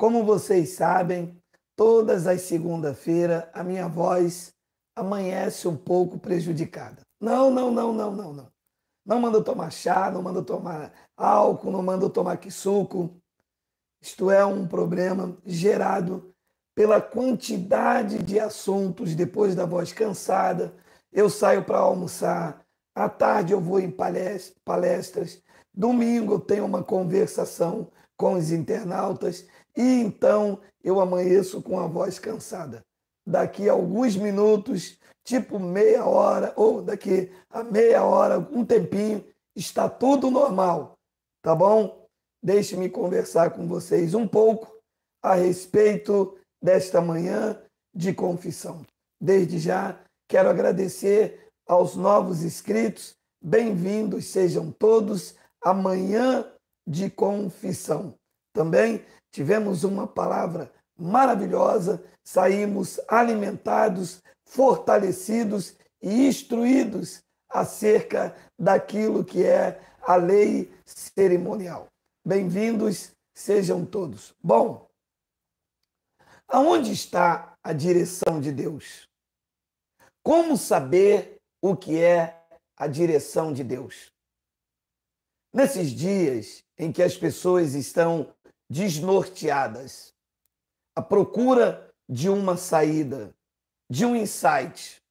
Como vocês sabem, todas as segunda-feira a minha voz amanhece um pouco prejudicada. Não, não, não, não, não, não. Não mando tomar chá, não mando tomar álcool, não mando tomar suco. Isto é um problema gerado pela quantidade de assuntos depois da voz cansada. Eu saio para almoçar, à tarde eu vou em palestras, domingo eu tenho uma conversação com os internautas e então eu amanheço com a voz cansada. Daqui a alguns minutos, tipo meia hora, ou daqui a meia hora, um tempinho, está tudo normal, tá bom? Deixe-me conversar com vocês um pouco a respeito desta manhã de confissão. Desde já, quero agradecer aos novos inscritos. Bem-vindos sejam todos à manhã de confissão. Também tivemos uma palavra maravilhosa, saímos alimentados, fortalecidos e instruídos acerca daquilo que é a lei cerimonial. Bem-vindos sejam todos. Bom, aonde está a direção de Deus? Como saber o que é a direção de Deus? Nesses dias em que as pessoas estão desnorteadas, à procura de uma saída, de um insight.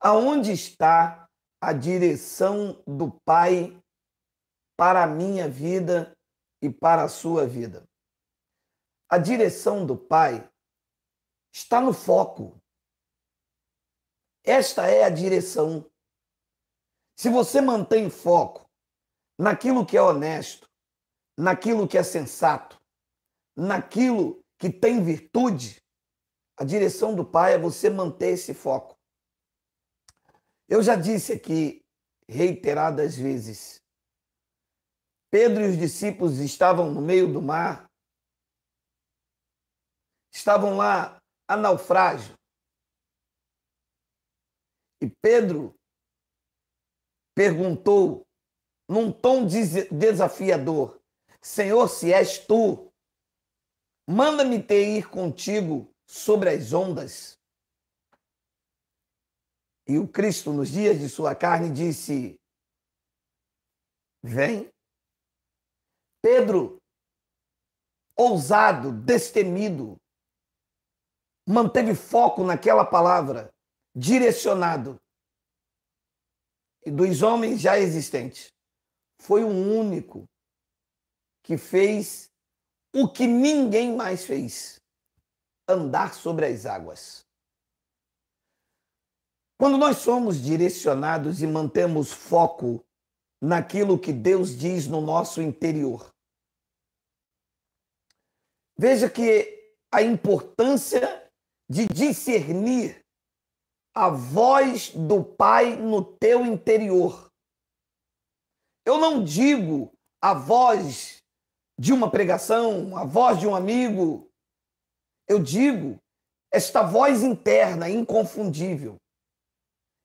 Aonde está a direção do Pai para a minha vida e para a sua vida? A direção do Pai está no foco. Esta é a direção. Se você mantém foco naquilo que é honesto, naquilo que é sensato, naquilo que tem virtude, a direção do Pai é você manter esse foco. Eu já disse aqui reiteradas vezes: Pedro e os discípulos estavam no meio do mar, estavam lá a naufrágio. E Pedro perguntou, num tom desafiador: Senhor, se és tu, manda-me ter ir contigo sobre as ondas. E o Cristo, nos dias de sua carne, disse: Vem. Pedro, ousado, destemido, manteve foco naquela palavra, direcionado. E dos homens já existentes, foi o um único que fez o que ninguém mais fez: andar sobre as águas. Quando nós somos direcionados e mantemos foco naquilo que Deus diz no nosso interior, veja que a importância de discernir a voz do Pai no teu interior. Eu não digo a voz de uma pregação, a voz de um amigo. Eu digo, esta voz interna inconfundível,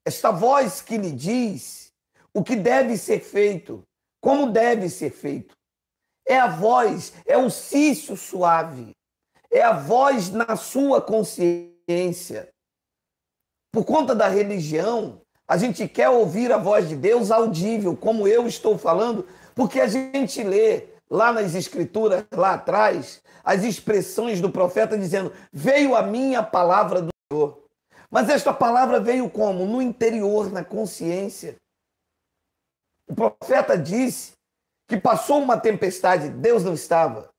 esta voz que lhe diz o que deve ser feito, como deve ser feito. É a voz, é o cício suave, é a voz na sua consciência. Por conta da religião, a gente quer ouvir a voz de Deus audível, como eu estou falando, porque a gente lê lá nas escrituras, lá atrás, as expressões do profeta dizendo: Veio a minha palavra do Senhor. Mas esta palavra veio como? No interior, na consciência. O profeta disse que passou uma tempestade, Deus não estava.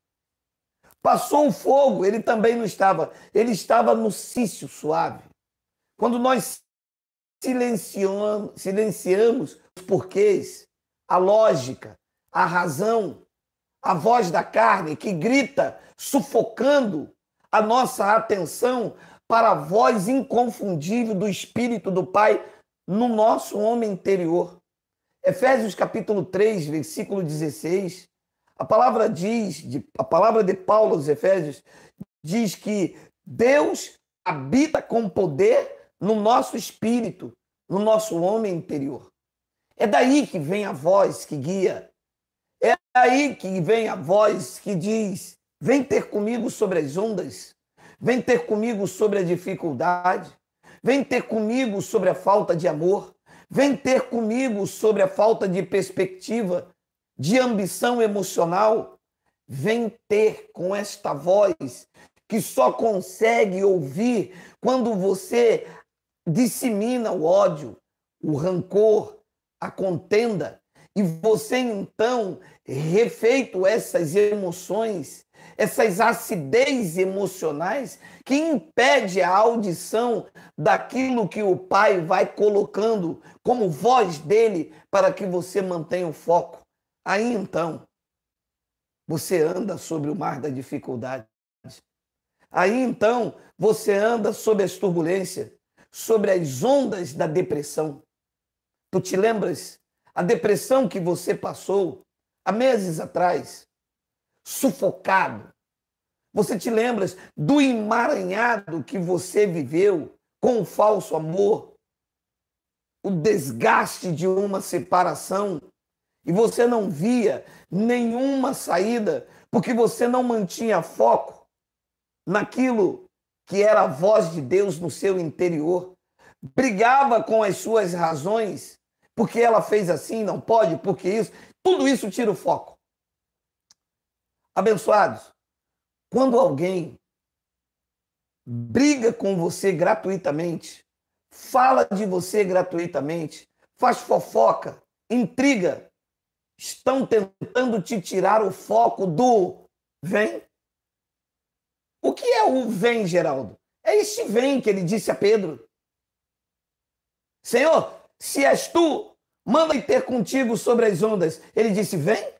Passou um fogo, ele também não estava. Ele estava no cício suave. Quando nós silenciamos, silenciamos os porquês, a lógica, a razão, a voz da carne que grita, sufocando a nossa atenção para a voz inconfundível do Espírito do Pai no nosso homem interior. Efésios capítulo 3, versículo 16. A palavra diz, a palavra de Paulo aos Efésios diz que Deus habita com poder no nosso espírito, no nosso homem interior. É daí que vem a voz que guia aí que vem a voz que diz: Vem ter comigo sobre as ondas, vem ter comigo sobre a dificuldade, vem ter comigo sobre a falta de amor, vem ter comigo sobre a falta de perspectiva, de ambição emocional. Vem ter com esta voz que só consegue ouvir quando você dissemina o ódio, o rancor, a contenda, e você então, refeito essas emoções, essas acidez emocionais que impede a audição daquilo que o pai vai colocando como voz dele para que você mantenha o foco. Aí então, você anda sobre o mar da dificuldade. Aí então, você anda sobre as turbulências, sobre as ondas da depressão. Tu te lembras a depressão que você passou há meses atrás, sufocado. Você te lembra do emaranhado que você viveu com o falso amor, o desgaste de uma separação, e você não via nenhuma saída, porque você não mantinha foco naquilo que era a voz de Deus no seu interior, brigava com as suas razões porque ela fez assim, não pode, porque isso. Tudo isso tira o foco. Abençoados, quando alguém briga com você gratuitamente, fala de você gratuitamente, faz fofoca, intriga, estão tentando te tirar o foco do vem. O que é o vem, Geraldo? É este vem que ele disse a Pedro. Senhor, se és tu, manda e ter contigo sobre as ondas. Ele disse: Vem.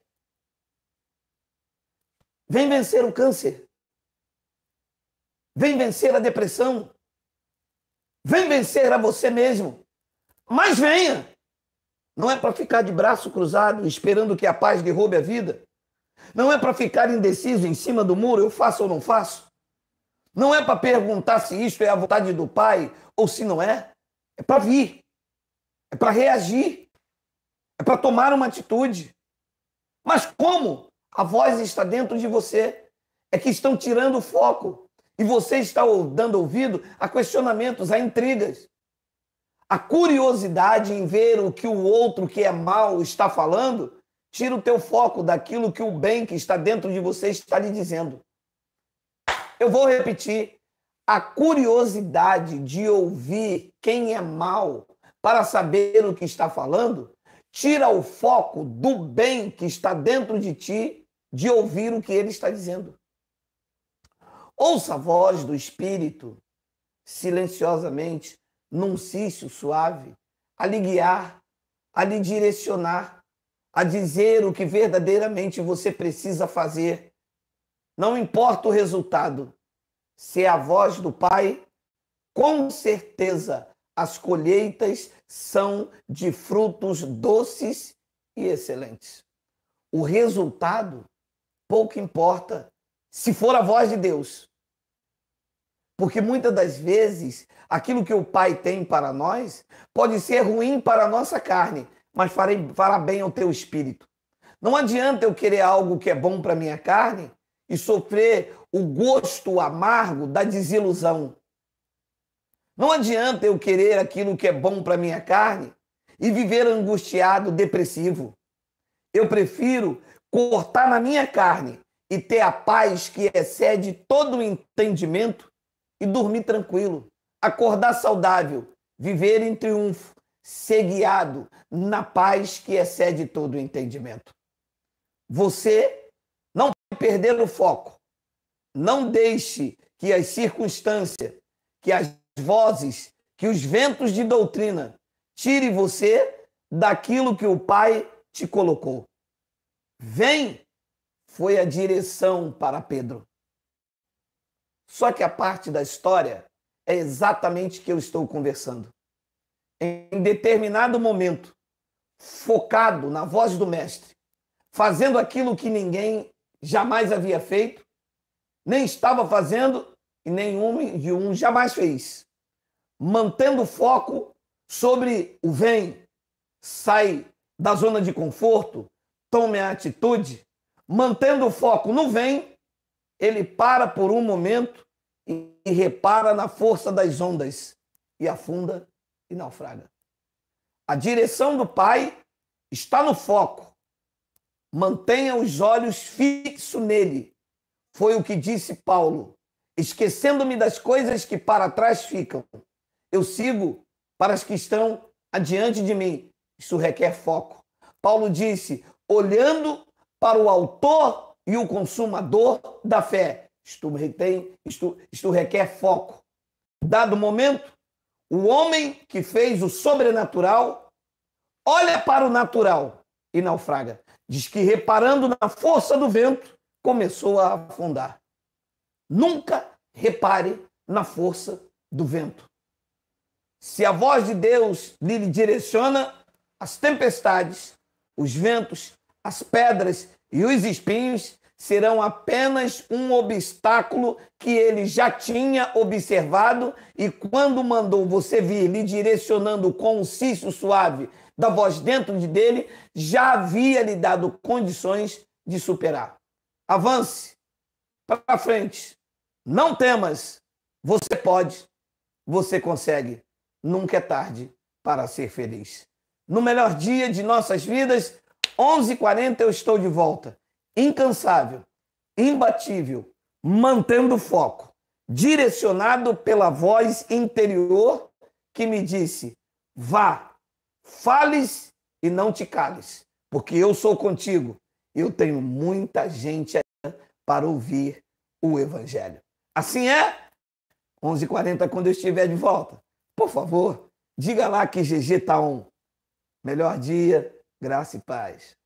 Vem vencer o câncer. Vem vencer a depressão. Vem vencer a você mesmo. Mas venha. Não é para ficar de braço cruzado esperando que a paz derrube a vida. Não é para ficar indeciso em cima do muro, eu faço ou não faço. Não é para perguntar se isto é a vontade do Pai ou se não é. É para vir. É para reagir. É para tomar uma atitude. Mas como? A voz está dentro de você. É que estão tirando o foco. E você está dando ouvido a questionamentos, a intrigas. A curiosidade em ver o que o outro que é mal está falando tira o teu foco daquilo que o bem que está dentro de você está lhe dizendo. Eu vou repetir. A curiosidade de ouvir quem é mal para saber o que está falando, tira o foco do bem que está dentro de ti de ouvir o que ele está dizendo. Ouça a voz do Espírito silenciosamente, num cício suave, a lhe guiar, a lhe direcionar, a dizer o que verdadeiramente você precisa fazer. Não importa o resultado, se é a voz do Pai, com certeza as colheitas são de frutos doces e excelentes. O resultado pouco importa se for a voz de Deus. Porque muitas das vezes aquilo que o Pai tem para nós pode ser ruim para a nossa carne, mas farei, fará bem ao teu espírito. Não adianta eu querer algo que é bom para minha carne e sofrer o gosto amargo da desilusão. Não adianta eu querer aquilo que é bom para minha carne e viver angustiado, depressivo. Eu prefiro cortar na minha carne e ter a paz que excede todo o entendimento e dormir tranquilo, acordar saudável, viver em triunfo, ser guiado na paz que excede todo o entendimento. Você não pode perder o foco. Não deixe que as circunstâncias, que as vozes, que os ventos de doutrina tire você daquilo que o Pai te colocou. Vem foi a direção para Pedro. Só que a parte da história é exatamente que eu estou conversando. Em determinado momento, focado na voz do mestre, fazendo aquilo que ninguém jamais havia feito, nem estava fazendo e nenhum de um jamais fez mantendo foco sobre o vem, sai da zona de conforto, tome a atitude, mantendo o foco no vem, ele para por um momento e repara na força das ondas e afunda e naufraga. A direção do Pai está no foco. Mantenha os olhos fixos nele. Foi o que disse Paulo, esquecendo-me das coisas que para trás ficam eu sigo para as que estão adiante de mim. Isso requer foco. Paulo disse: olhando para o autor e o consumador da fé. Isto, retém, isto, isto requer foco. Dado o momento, o homem que fez o sobrenatural olha para o natural e naufraga. Diz que reparando na força do vento, começou a afundar. Nunca repare na força do vento. Se a voz de Deus lhe direciona as tempestades, os ventos, as pedras e os espinhos serão apenas um obstáculo que ele já tinha observado e quando mandou você vir lhe direcionando com um cisto suave da voz dentro de dele, já havia lhe dado condições de superar. Avance para frente. Não temas. Você pode. Você consegue nunca é tarde para ser feliz. No melhor dia de nossas vidas, 11h40 eu estou de volta. Incansável, imbatível, mantendo foco, direcionado pela voz interior que me disse: vá, fales e não te cales, porque eu sou contigo. Eu tenho muita gente para ouvir o Evangelho. Assim é, 11h40 quando eu estiver de volta. Por favor, diga lá que GG tá um Melhor dia, graça e paz.